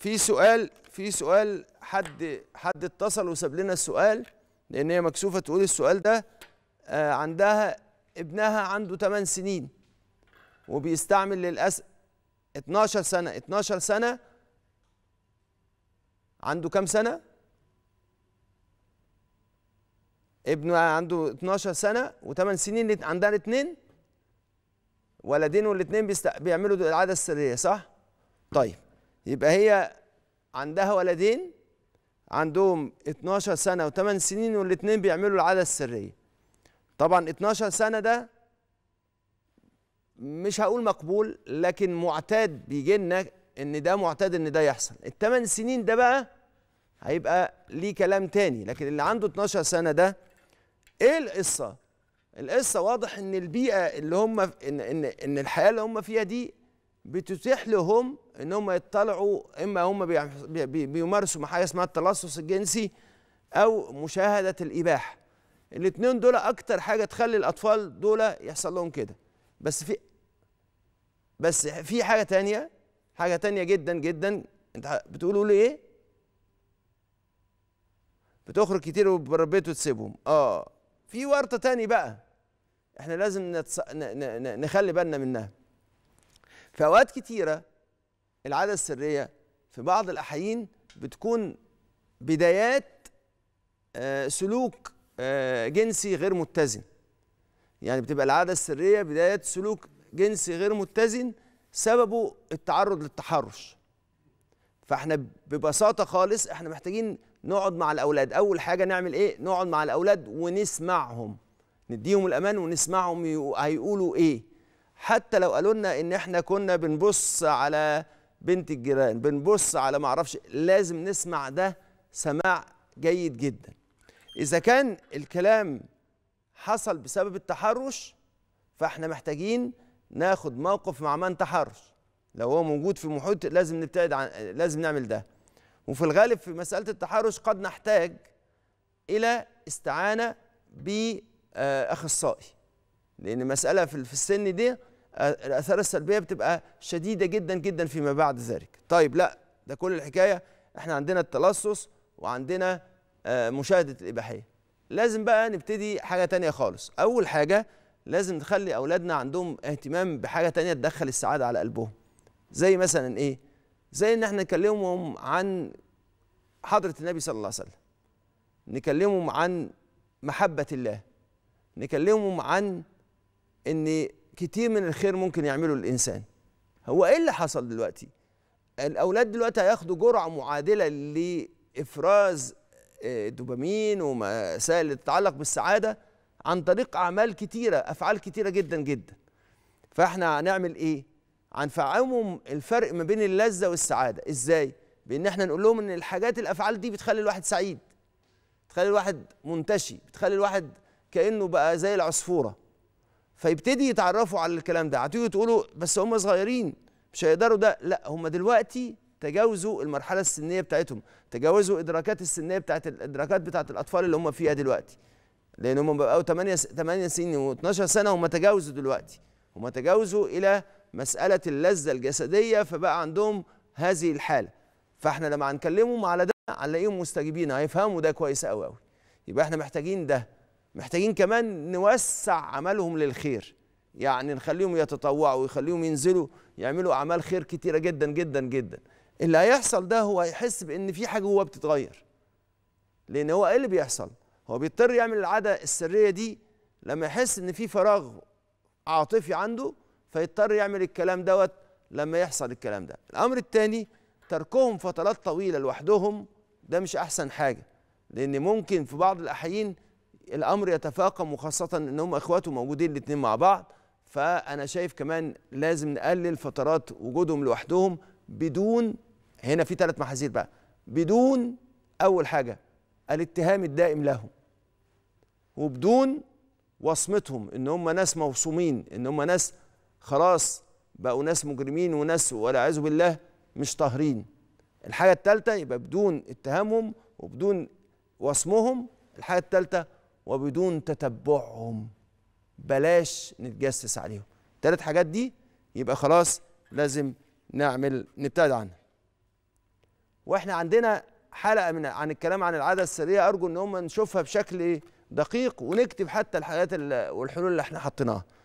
في سؤال في سؤال حد حد اتصل وساب لنا السؤال لان هي مكسوفه تقول السؤال ده آه، عندها ابنها عنده 8 سنين وبيستعمل للاسف 12 سنه 12 سنه عنده كام سنه ابنه عنده 12 سنه و8 سنين عندها الاثنين ولدين والاثنين بيعملوا العاده السريه صح طيب يبقى هي عندها ولدين عندهم 12 سنه و8 سنين والاثنين بيعملوا العاده السريه طبعا 12 سنه ده مش هقول مقبول لكن معتاد بيجي لنا ان ده معتاد ان ده يحصل الثمان سنين ده بقى هيبقى ليه كلام تاني لكن اللي عنده 12 سنه ده ايه القصه القصه واضح ان البيئه اللي هم ان ان ان الحياه اللي هم فيها دي بتتيح لهم ان هم يطلعوا اما هم بيمارسوا حاجه اسمها التلصص الجنسي او مشاهده الاباحه الاثنين دول اكتر حاجه تخلي الاطفال دول يحصل لهم كده بس في بس في حاجه تانية حاجه تانية جدا جدا انت بتقولوا لي ايه بتخرج كتير وبربيت وتسيبهم اه في ورطه تاني بقى احنا لازم نتص... ن... ن... نخلي بالنا منها في اوقات كتيره العاده السريه في بعض الاحيان بتكون بدايات آه، سلوك آه، جنسي غير متزن يعني بتبقى العاده السريه بدايه سلوك جنسي غير متزن سببه التعرض للتحرش فاحنا ببساطه خالص احنا محتاجين نقعد مع الاولاد اول حاجه نعمل ايه نقعد مع الاولاد ونسمعهم نديهم الامان ونسمعهم هيقولوا ايه حتى لو قالوا لنا ان احنا كنا بنبص على بنت الجيران بنبص على ما اعرفش لازم نسمع ده سماع جيد جدا اذا كان الكلام حصل بسبب التحرش فاحنا محتاجين ناخد موقف مع من تحرش لو هو موجود في محيط لازم نبتعد عن لازم نعمل ده وفي الغالب في مساله التحرش قد نحتاج الى استعانه باخصائي لان مساله في السن دي الاثار السلبيه بتبقى شديده جدا جدا فيما بعد ذلك طيب لا ده كل الحكايه احنا عندنا التلصص وعندنا آه، مشاهده الاباحيه لازم بقى نبتدي حاجه تانية خالص اول حاجه لازم نخلي اولادنا عندهم اهتمام بحاجه تانية تدخل السعاده على قلبهم زي مثلا ايه زي ان احنا نكلمهم عن حضره النبي صلى الله عليه وسلم نكلمهم عن محبه الله نكلمهم عن ان كتير من الخير ممكن يعمله الانسان هو ايه اللي حصل دلوقتي الاولاد دلوقتي هياخدوا جرعه معادله لافراز آه، دوبامين ومسائل اللي تتعلق بالسعاده عن طريق اعمال كتيره افعال كتيره جدا جدا فاحنا هنعمل ايه هنفعمهم الفرق ما بين اللذه والسعاده ازاي بان احنا نقول لهم ان الحاجات الافعال دي بتخلي الواحد سعيد بتخلي الواحد منتشي بتخلي الواحد كانه بقى زي العصفوره فيبتدي يتعرفوا على الكلام ده هتيجوا تقولوا بس هم صغيرين مش هيقدروا ده لا هم دلوقتي تجاوزوا المرحله السنيه بتاعتهم تجاوزوا ادراكات السنيه بتاعت الادراكات بتاعت الاطفال اللي هم فيها دلوقتي لان هم بقوا 8 8 سنين و12 سنه هم تجاوزوا دلوقتي هم تجاوزوا الى مساله اللذه الجسديه فبقى عندهم هذه الحاله فاحنا لما هنكلمهم على ده هنلاقيهم مستجيبين هيفهموا ده كويس قوي قوي يبقى احنا محتاجين ده محتاجين كمان نوسع عملهم للخير يعني نخليهم يتطوعوا ويخليهم ينزلوا يعملوا اعمال خير كتيره جدا جدا جدا اللي هيحصل ده هو هيحس بان في حاجه جواه بتتغير لان هو ايه اللي بيحصل هو بيضطر يعمل العاده السريه دي لما يحس ان في فراغ عاطفي عنده فيضطر يعمل الكلام دوت لما يحصل الكلام ده الامر الثاني تركهم فترات طويله لوحدهم ده مش احسن حاجه لان ممكن في بعض الاحيان الامر يتفاقم وخاصه ان هم اخواته موجودين الاثنين مع بعض فانا شايف كمان لازم نقلل فترات وجودهم لوحدهم بدون هنا في ثلاث محاذير بقى بدون اول حاجه الاتهام الدائم لهم وبدون وصمتهم ان هم ناس موصومين ان هم ناس خلاص بقوا ناس مجرمين وناس والعياذ بالله مش طاهرين الحاجه الثالثه يبقى بدون اتهامهم وبدون وصمهم الحاجه الثالثه وبدون تتبعهم بلاش نتجسس عليهم ثلاث حاجات دي يبقى خلاص لازم نعمل نبتعد عنها واحنا عندنا حلقه من عن الكلام عن العاده السريه ارجو ان هم نشوفها بشكل دقيق ونكتب حتى الحاجات والحلول اللي احنا حطيناها